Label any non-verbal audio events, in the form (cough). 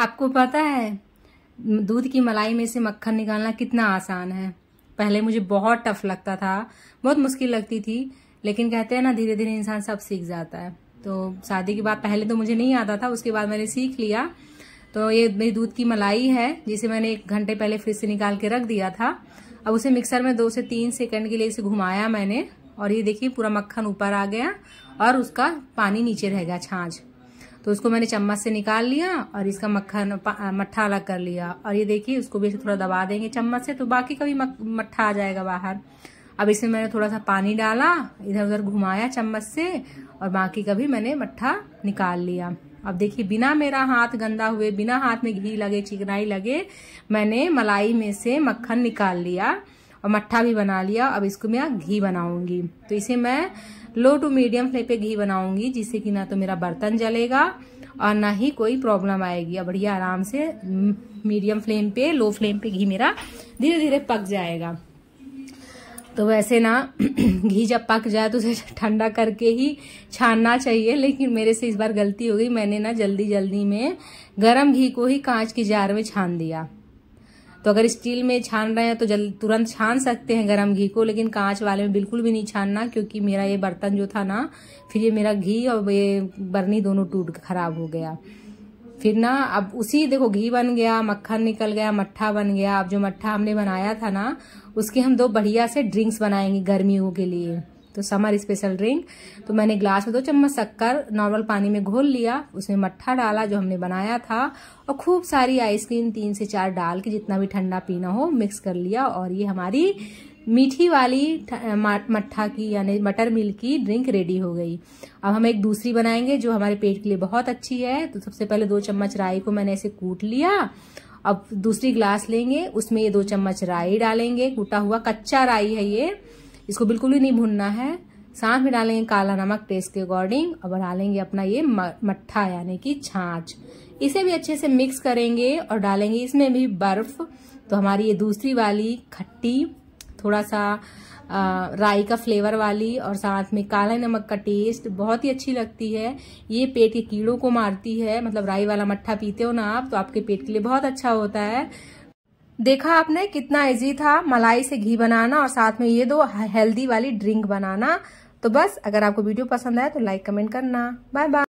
आपको पता है दूध की मलाई में से मक्खन निकालना कितना आसान है पहले मुझे बहुत टफ लगता था बहुत मुश्किल लगती थी लेकिन कहते हैं ना धीरे धीरे इंसान सब सीख जाता है तो शादी के बाद पहले तो मुझे नहीं आता था उसके बाद मैंने सीख लिया तो ये मेरी दूध की मलाई है जिसे मैंने एक घंटे पहले फ्रिज से निकाल के रख दिया था अब उसे मिक्सर में दो से तीन सेकंड के लिए इसे घुमाया मैंने और ये देखिए पूरा मक्खन ऊपर आ गया और उसका पानी नीचे रह गया छाछ तो उसको मैंने चम्मच से निकाल लिया और इसका मक्खन मट्ठा अलग कर लिया और ये देखिए उसको भी थोड़ा दबा देंगे चम्मच से तो बाकी कभी मट्ठा आ जाएगा बाहर अब इसमें मैंने थोड़ा सा पानी डाला इधर उधर घुमाया चम्मच से और बाकी का भी मैंने मट्ठा निकाल लिया अब देखिए बिना मेरा हाथ गंदा हुए बिना हाथ में घी लगे चिकनाई लगे मैंने मलाई में से मक्खन निकाल लिया और मट्ठा भी बना लिया अब इसको मैं घी बनाऊंगी तो इसे मैं लो टू मीडियम फ्लेम पे घी बनाऊंगी जिससे कि ना तो मेरा बर्तन जलेगा और ना ही कोई प्रॉब्लम आएगी और बढ़िया आराम से मीडियम फ्लेम पे लो फ्लेम पे घी मेरा धीरे धीरे पक जाएगा तो वैसे ना (clears throat) घी जब पक जाए तो उसे ठंडा करके ही छानना चाहिए लेकिन मेरे से इस बार गलती हो गई मैंने ना जल्दी जल्दी में गर्म घी को ही कांच के जार में छान दिया तो अगर स्टील में छान रहे हैं तो जल्द तुरंत छान सकते हैं गर्म घी को लेकिन कांच वाले में बिल्कुल भी नहीं छानना क्योंकि मेरा ये बर्तन जो था ना फिर ये मेरा घी और ये बर्नी दोनों टूट खराब हो गया फिर ना अब उसी देखो घी बन गया मक्खन निकल गया मट्ठा बन गया अब जो मट्ठा हमने बनाया था ना उसके हम दो बढ़िया से ड्रिंक्स बनाएंगे गर्मियों के लिए तो समर स्पेशल ड्रिंक तो मैंने ग्लास में दो चम्मच शक्कर नॉर्मल पानी में घोल लिया उसमें मट्ठा डाला जो हमने बनाया था और खूब सारी आइसक्रीम तीन से चार डाल के जितना भी ठंडा पीना हो मिक्स कर लिया और ये हमारी मीठी वाली मट्ठा की यानी मटर मिल्क की ड्रिंक रेडी हो गई अब हम एक दूसरी बनाएंगे जो हमारे पेट के लिए बहुत अच्छी है तो सबसे पहले दो चम्मच राई को मैंने ऐसे कूट लिया अब दूसरी ग्लास लेंगे उसमें ये दो चम्मच राई डालेंगे कूटा हुआ कच्चा राई है ये इसको बिल्कुल ही नहीं भूनना है साथ में डालेंगे काला नमक टेस्ट के अकॉर्डिंग और डालेंगे अपना ये मट्ठा यानी कि छाछ इसे भी अच्छे से मिक्स करेंगे और डालेंगे इसमें भी बर्फ तो हमारी ये दूसरी वाली खट्टी थोड़ा सा राई का फ्लेवर वाली और साथ में काला नमक का टेस्ट बहुत ही अच्छी लगती है ये पेट के कीड़ों को मारती है मतलब राई वाला मट्ठा पीते हो ना आप तो आपके पेट के लिए बहुत अच्छा होता है देखा आपने कितना इजी था मलाई से घी बनाना और साथ में ये दो हेल्दी वाली ड्रिंक बनाना तो बस अगर आपको वीडियो पसंद आया तो लाइक कमेंट करना बाय बाय